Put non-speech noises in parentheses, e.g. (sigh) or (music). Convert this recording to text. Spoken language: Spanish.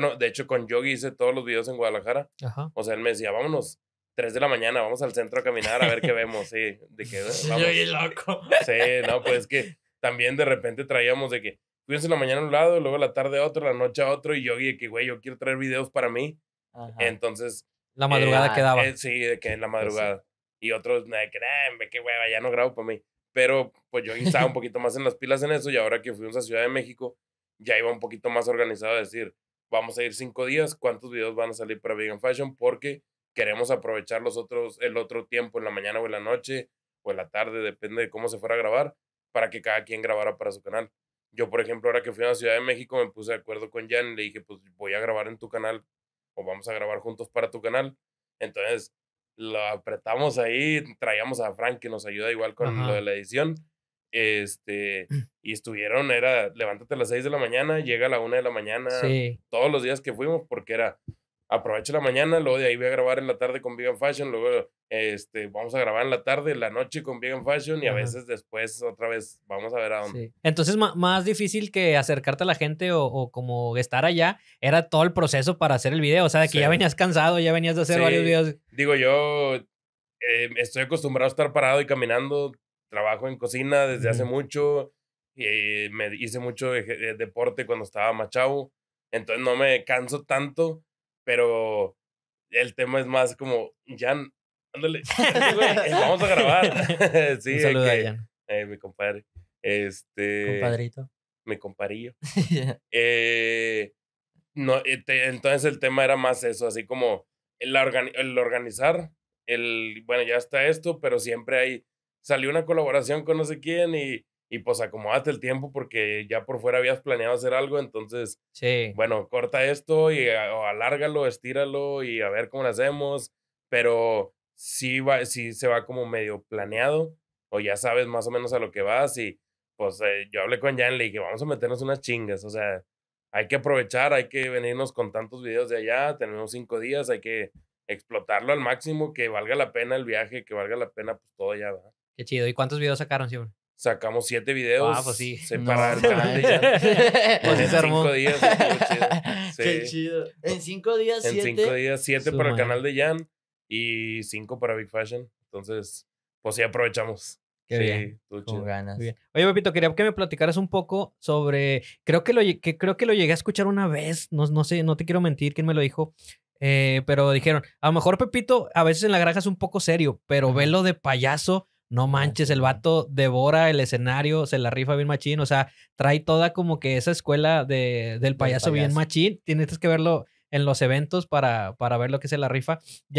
Bueno, de hecho, con Yogi hice todos los videos en Guadalajara. O sea, él me decía, vámonos, 3 de la mañana, vamos al centro a caminar a ver qué vemos. Sí, de que. (laughs) Vamos. Yogi loco. Sí, no, pues que también de repente traíamos de que cuídense la mañana a un lado, luego la tarde a otro, la noche a otro, y Yogi de que, güey, yo quiero traer videos para mí. Entonces. La madrugada eh, quedaba. Eh, sí, de que en la pues madrugada. Y otros, de que, nah, qué ya no grabo para mí. Pero pues yo estaba un poquito más en las pilas en eso y ahora que fuimos a Ciudad de México, ya iba un poquito más organizado a decir, vamos a ir cinco días, cuántos videos van a salir para Vegan Fashion, porque queremos aprovechar los otros, el otro tiempo en la mañana o en la noche o en la tarde, depende de cómo se fuera a grabar, para que cada quien grabara para su canal. Yo, por ejemplo, ahora que fui a la Ciudad de México, me puse de acuerdo con Jan y le dije, pues voy a grabar en tu canal o vamos a grabar juntos para tu canal. Entonces, lo apretamos ahí, traíamos a Frank que nos ayuda igual con lo de la edición este, mm. y estuvieron, era, levántate a las 6 de la mañana, llega a la 1 de la mañana, todos los días que fuimos, porque era, aprovecho la mañana, luego de ahí voy a grabar en la tarde con Vegan Fashion, luego este, vamos a grabar en la tarde, la noche con Vegan Fashion y a veces después otra vez vamos a ver a dónde. Entonces, más difícil que acercarte a la gente o, o, como estar allá, era todo el proceso para hacer el video, o sea, que ya venías cansado, ya venías de hacer varios videos. Digo, yo eh, estoy acostumbrado a estar parado y caminando trabajo en cocina desde hace mucho. Y eh, me hice mucho eh, deporte cuando estaba más chavo. Entonces no me canso tanto, pero el tema es más como, Jan, ándale, (laughs) (laughs) vamos a grabar. (laughs) sí, a Jan. Eh, mi compadre. Este. Compadrito. Mi compadrillo. no, entonces el tema era más eso, así como el, el organizar, el, bueno, ya está esto, pero siempre hay salió una colaboración con no sé quién y, y pues acomodaste el tiempo porque ya por fuera habías planeado hacer algo, entonces, sí. bueno, corta esto y ah, alárgalo, estíralo y a ver cómo lo hacemos, pero sí, va, se va como medio planeado o ya sabes más o menos a lo que vas y pues eh, yo hablé con Jan, le dije, vamos a meternos unas chingas, o sea, hay que aprovechar, hay que venirnos con tantos videos de allá, tenemos cinco días, hay que explotarlo al máximo, que valga la pena el viaje, que valga la pena pues todo ya, va Qué chido. ¿Y cuántos videos sacaron siempre? Sacamos siete videos. Ah, pues sí. Separar (laughs) Pues (laughs) en cinco días. Qué chido. En cinco días, siete. En cinco días, siete para el canal de Jan y cinco para Big Fashion. Entonces, pues sí aprovechamos. sí, Tú Con ganas. Oye, Pepito, quería que me platicaras un poco sobre. Creo que lo, creo que lo llegué a escuchar una vez. No, no sé, no te quiero mentir quién me lo dijo. Eh, pero dijeron, a lo mejor Pepito a veces en la granja es un poco serio, pero velo de payaso no manches, el vato devora el escenario, se la rifa bien machín, o sea, trae toda como que esa escuela de, del payaso, bien machín. Tienes que verlo en los eventos para, para ver lo que se la rifa.